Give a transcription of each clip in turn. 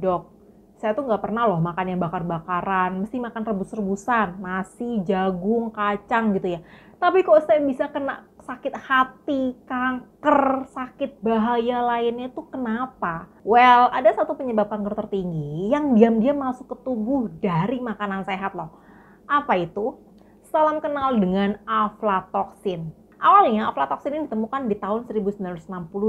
dok saya tuh nggak pernah loh makan yang bakar-bakaran, mesti makan rebus-rebusan, nasi, jagung, kacang gitu ya. Tapi kok saya bisa kena sakit hati, kanker, sakit bahaya lainnya itu kenapa? Well, ada satu penyebab kanker tertinggi yang diam-diam masuk ke tubuh dari makanan sehat loh. Apa itu? Salam kenal dengan aflatoksin. Awalnya aflatoksin ini ditemukan di tahun 1960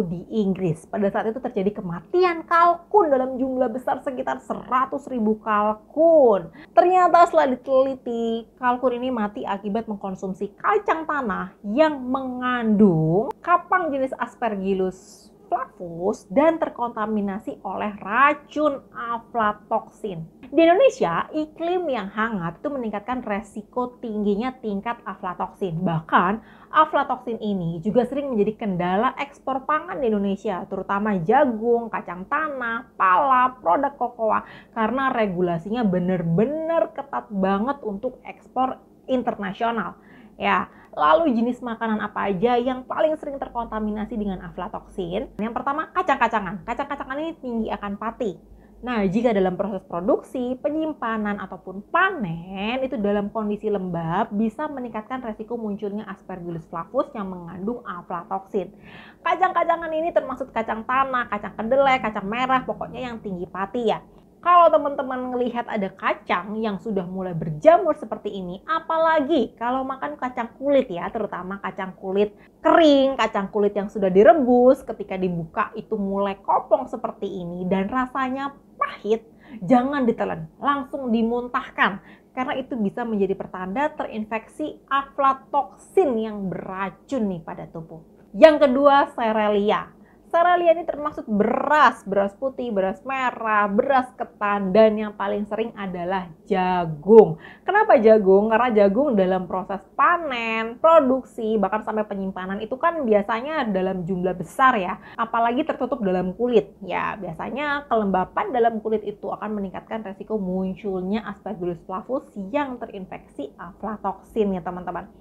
di Inggris. Pada saat itu terjadi kematian kalkun dalam jumlah besar sekitar 100 ribu kalkun. Ternyata setelah diteliti, kalkun ini mati akibat mengkonsumsi kacang tanah yang mengandung kapang jenis aspergillus flavus dan terkontaminasi oleh racun aflatoksin. Di Indonesia, iklim yang hangat itu meningkatkan resiko tingginya tingkat aflatoksin. Bahkan, aflatoksin ini juga sering menjadi kendala ekspor pangan di Indonesia, terutama jagung, kacang tanah, pala, produk kokoa, karena regulasinya benar-benar ketat banget untuk ekspor internasional. Ya, Lalu jenis makanan apa aja yang paling sering terkontaminasi dengan aflatoksin? Yang pertama, kacang-kacangan. Kacang-kacangan ini tinggi akan pati. Nah, jika dalam proses produksi, penyimpanan ataupun panen itu dalam kondisi lembab bisa meningkatkan resiko munculnya Aspergillus flavus yang mengandung aflatoxin Kacang-kacangan ini termasuk kacang tanah, kacang kedelai, kacang merah, pokoknya yang tinggi pati ya. Kalau teman-teman melihat ada kacang yang sudah mulai berjamur seperti ini, apalagi kalau makan kacang kulit ya, terutama kacang kulit kering, kacang kulit yang sudah direbus, ketika dibuka itu mulai kopong seperti ini dan rasanya pahit, jangan ditelan, langsung dimuntahkan karena itu bisa menjadi pertanda terinfeksi aflatoksin yang beracun nih pada tubuh. Yang kedua, serelia. Saralia ini termasuk beras, beras putih, beras merah, beras ketan, dan yang paling sering adalah jagung. Kenapa jagung? Karena jagung dalam proses panen, produksi, bahkan sampai penyimpanan itu kan biasanya dalam jumlah besar ya. Apalagi tertutup dalam kulit. Ya, biasanya kelembapan dalam kulit itu akan meningkatkan resiko munculnya aspergillus flavus yang terinfeksi aflatoksin ya teman-teman.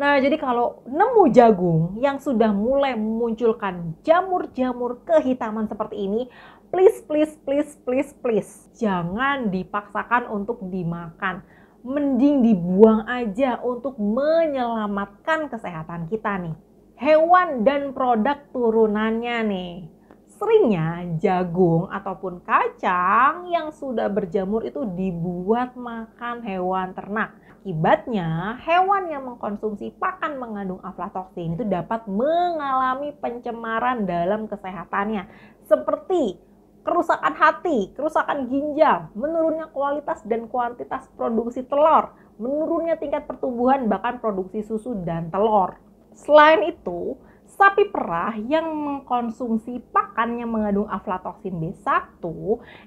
Nah, jadi kalau nemu jagung yang sudah mulai memunculkan jamur-jamur kehitaman seperti ini, please, please, please, please, please, jangan dipaksakan untuk dimakan. Mending dibuang aja untuk menyelamatkan kesehatan kita nih. Hewan dan produk turunannya nih. Seringnya jagung ataupun kacang yang sudah berjamur itu dibuat makan hewan ternak Akibatnya, hewan yang mengkonsumsi pakan mengandung aflatoksin itu dapat mengalami pencemaran dalam kesehatannya seperti kerusakan hati, kerusakan ginjal, menurunnya kualitas dan kuantitas produksi telur, menurunnya tingkat pertumbuhan bahkan produksi susu dan telur. Selain itu, Sapi perah yang mengkonsumsi pakan yang mengandung aflatoksin B1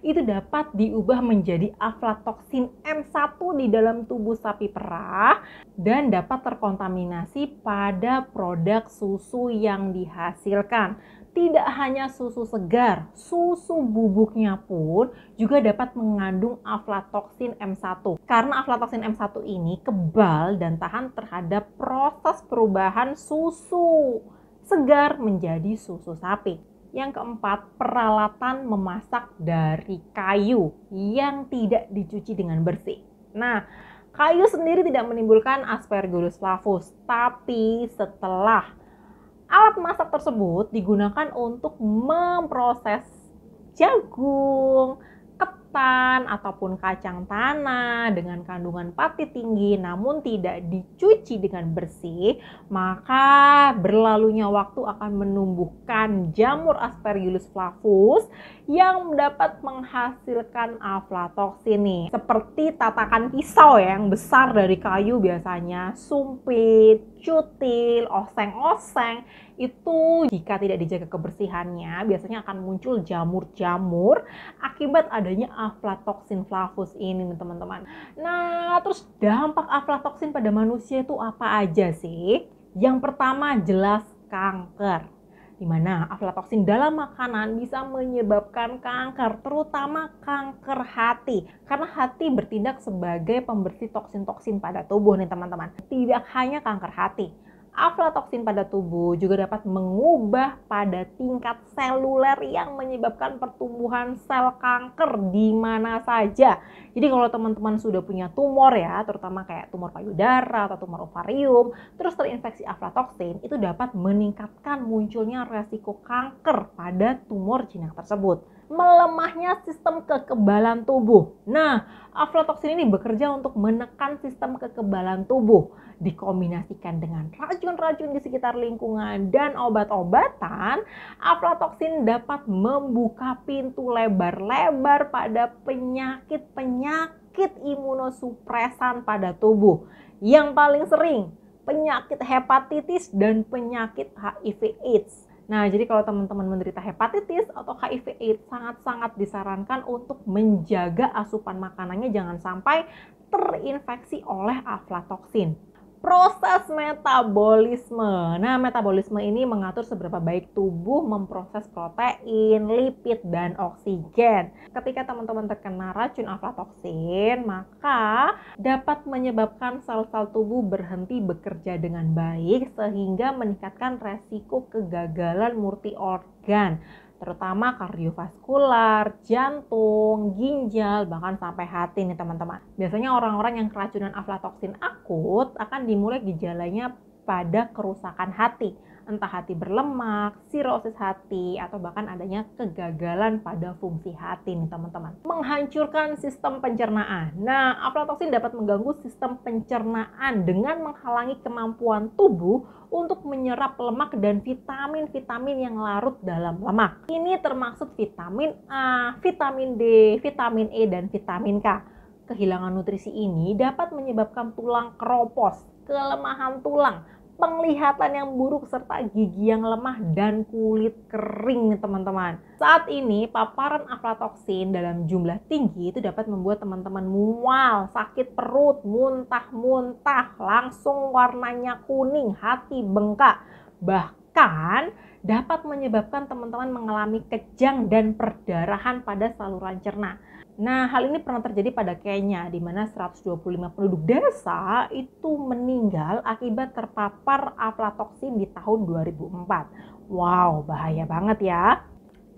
itu dapat diubah menjadi aflatoksin M1 di dalam tubuh sapi perah dan dapat terkontaminasi pada produk susu yang dihasilkan. Tidak hanya susu segar, susu bubuknya pun juga dapat mengandung aflatoksin M1. Karena aflatoksin M1 ini kebal dan tahan terhadap proses perubahan susu segar menjadi susu sapi. Yang keempat, peralatan memasak dari kayu yang tidak dicuci dengan bersih. Nah, kayu sendiri tidak menimbulkan Aspergillus flavus, tapi setelah alat masak tersebut digunakan untuk memproses jagung, instan ataupun kacang tanah dengan kandungan pati tinggi namun tidak dicuci dengan bersih, maka berlalunya waktu akan menumbuhkan jamur Aspergillus flavus yang dapat menghasilkan aflatoksin nih. Seperti tatakan pisau ya, yang besar dari kayu biasanya, sumpit, cutil, oseng-oseng, itu jika tidak dijaga kebersihannya biasanya akan muncul jamur-jamur akibat adanya aflatoksin flavus ini teman-teman. Nah, terus dampak aflatoksin pada manusia itu apa aja sih? Yang pertama jelas kanker di mana aflatoksin dalam makanan bisa menyebabkan kanker, terutama kanker hati. Karena hati bertindak sebagai pembersih toksin-toksin pada tubuh nih teman-teman. Tidak hanya kanker hati, aflatoksin pada tubuh juga dapat mengubah pada tingkat seluler yang menyebabkan pertumbuhan sel kanker di mana saja. Jadi kalau teman-teman sudah punya tumor ya, terutama kayak tumor payudara atau tumor ovarium, terus terinfeksi aflatoksin, itu dapat meningkatkan munculnya resiko kanker pada tumor jinak tersebut melemahnya sistem kekebalan tubuh. Nah, aflatoksin ini bekerja untuk menekan sistem kekebalan tubuh. Dikombinasikan dengan racun-racun di sekitar lingkungan dan obat-obatan, aflatoksin dapat membuka pintu lebar-lebar pada penyakit-penyakit imunosupresan pada tubuh. Yang paling sering, penyakit hepatitis dan penyakit HIV AIDS Nah, jadi kalau teman-teman menderita hepatitis atau HIV AIDS sangat-sangat disarankan untuk menjaga asupan makanannya jangan sampai terinfeksi oleh aflatoksin proses metabolisme. Nah, metabolisme ini mengatur seberapa baik tubuh memproses protein, lipid, dan oksigen. Ketika teman-teman terkena racun aflatoksin, maka dapat menyebabkan sel-sel tubuh berhenti bekerja dengan baik sehingga meningkatkan resiko kegagalan multi organ terutama kardiovaskular, jantung, ginjal, bahkan sampai hati nih teman-teman. Biasanya orang-orang yang keracunan aflatoksin akut akan dimulai gejalanya pada kerusakan hati entah hati berlemak, sirosis hati, atau bahkan adanya kegagalan pada fungsi hati nih teman-teman. Menghancurkan sistem pencernaan. Nah, aflatoksin dapat mengganggu sistem pencernaan dengan menghalangi kemampuan tubuh untuk menyerap lemak dan vitamin-vitamin yang larut dalam lemak. Ini termasuk vitamin A, vitamin D, vitamin E, dan vitamin K. Kehilangan nutrisi ini dapat menyebabkan tulang keropos, kelemahan tulang, penglihatan yang buruk serta gigi yang lemah dan kulit kering teman-teman. Saat ini paparan aflatoksin dalam jumlah tinggi itu dapat membuat teman-teman mual, sakit perut, muntah-muntah, langsung warnanya kuning, hati bengkak, bahkan dapat menyebabkan teman-teman mengalami kejang dan perdarahan pada saluran cerna. Nah, hal ini pernah terjadi pada Kenya, di mana 125 penduduk desa itu meninggal akibat terpapar aflatoksin di tahun 2004. Wow, bahaya banget ya.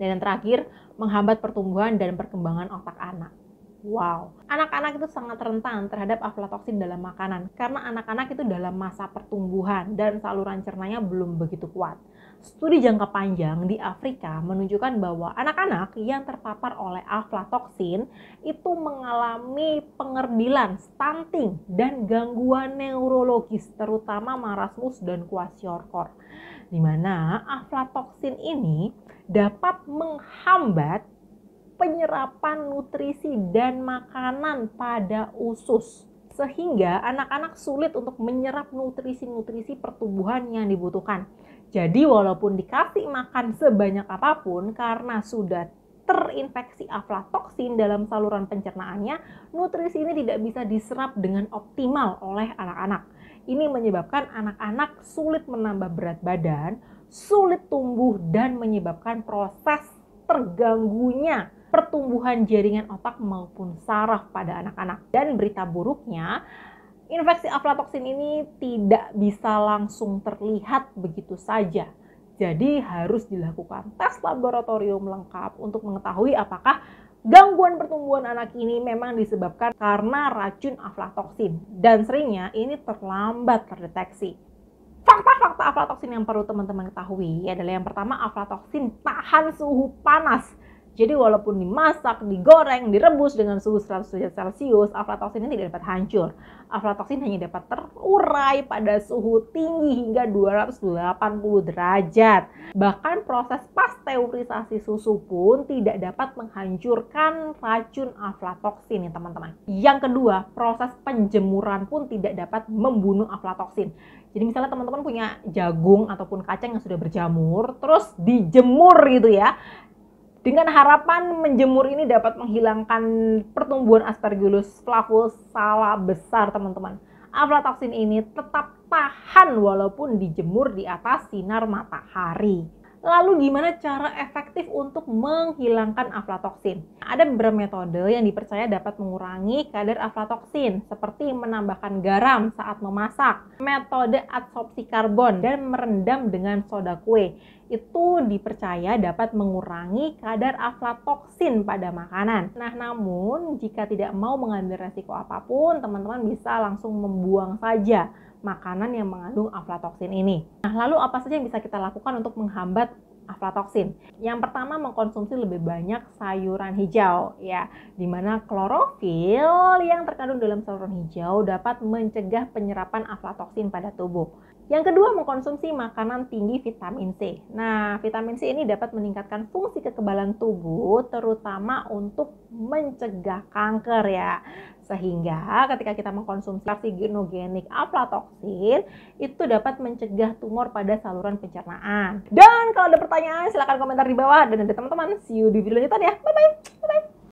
Dan yang terakhir, menghambat pertumbuhan dan perkembangan otak anak. Wow, anak-anak itu sangat rentan terhadap aflatoksin dalam makanan karena anak-anak itu dalam masa pertumbuhan dan saluran cernanya belum begitu kuat studi jangka panjang di Afrika menunjukkan bahwa anak-anak yang terpapar oleh aflatoksin itu mengalami pengerdilan, stunting, dan gangguan neurologis terutama marasmus dan kwashiorkor. Di mana aflatoksin ini dapat menghambat penyerapan nutrisi dan makanan pada usus sehingga anak-anak sulit untuk menyerap nutrisi-nutrisi pertumbuhan yang dibutuhkan. Jadi walaupun dikasih makan sebanyak apapun karena sudah terinfeksi aflatoksin dalam saluran pencernaannya, nutrisi ini tidak bisa diserap dengan optimal oleh anak-anak. Ini menyebabkan anak-anak sulit menambah berat badan, sulit tumbuh dan menyebabkan proses terganggunya pertumbuhan jaringan otak maupun saraf pada anak-anak. Dan berita buruknya, Infeksi aflatoksin ini tidak bisa langsung terlihat begitu saja. Jadi harus dilakukan tes laboratorium lengkap untuk mengetahui apakah gangguan pertumbuhan anak ini memang disebabkan karena racun aflatoksin dan seringnya ini terlambat terdeteksi. Fakta-fakta aflatoksin yang perlu teman-teman ketahui adalah yang pertama aflatoksin tahan suhu panas jadi walaupun dimasak, digoreng, direbus dengan suhu 100 derajat Celcius, aflatoxin ini tidak dapat hancur. Aflatoxin hanya dapat terurai pada suhu tinggi hingga 280 derajat. Bahkan proses pasteurisasi susu pun tidak dapat menghancurkan racun aflatoxin ya teman-teman. Yang kedua, proses penjemuran pun tidak dapat membunuh aflatoxin. Jadi misalnya teman-teman punya jagung ataupun kacang yang sudah berjamur, terus dijemur gitu ya dengan harapan menjemur ini dapat menghilangkan pertumbuhan aspergillus flavus salah besar teman-teman. Aflatoksin ini tetap tahan walaupun dijemur di atas sinar matahari. Lalu gimana cara efektif untuk menghilangkan aflatoksin? Ada beberapa metode yang dipercaya dapat mengurangi kadar aflatoksin seperti menambahkan garam saat memasak, metode adsorpsi karbon dan merendam dengan soda kue. Itu dipercaya dapat mengurangi kadar aflatoksin pada makanan. Nah, namun jika tidak mau mengambil resiko apapun, teman-teman bisa langsung membuang saja makanan yang mengandung aflatoksin ini. Nah, lalu apa saja yang bisa kita lakukan untuk menghambat aflatoksin? Yang pertama mengkonsumsi lebih banyak sayuran hijau ya, di mana klorofil yang terkandung dalam sayuran hijau dapat mencegah penyerapan aflatoksin pada tubuh. Yang kedua, mengkonsumsi makanan tinggi vitamin C. Nah, vitamin C ini dapat meningkatkan fungsi kekebalan tubuh, terutama untuk mencegah kanker ya. Sehingga ketika kita mengkonsumsi carcinogenik aflatoksin, itu dapat mencegah tumor pada saluran pencernaan. Dan kalau ada pertanyaan, silahkan komentar di bawah. Dan ada teman-teman, see you di video selanjutnya. ya. Bye-bye. Bye-bye.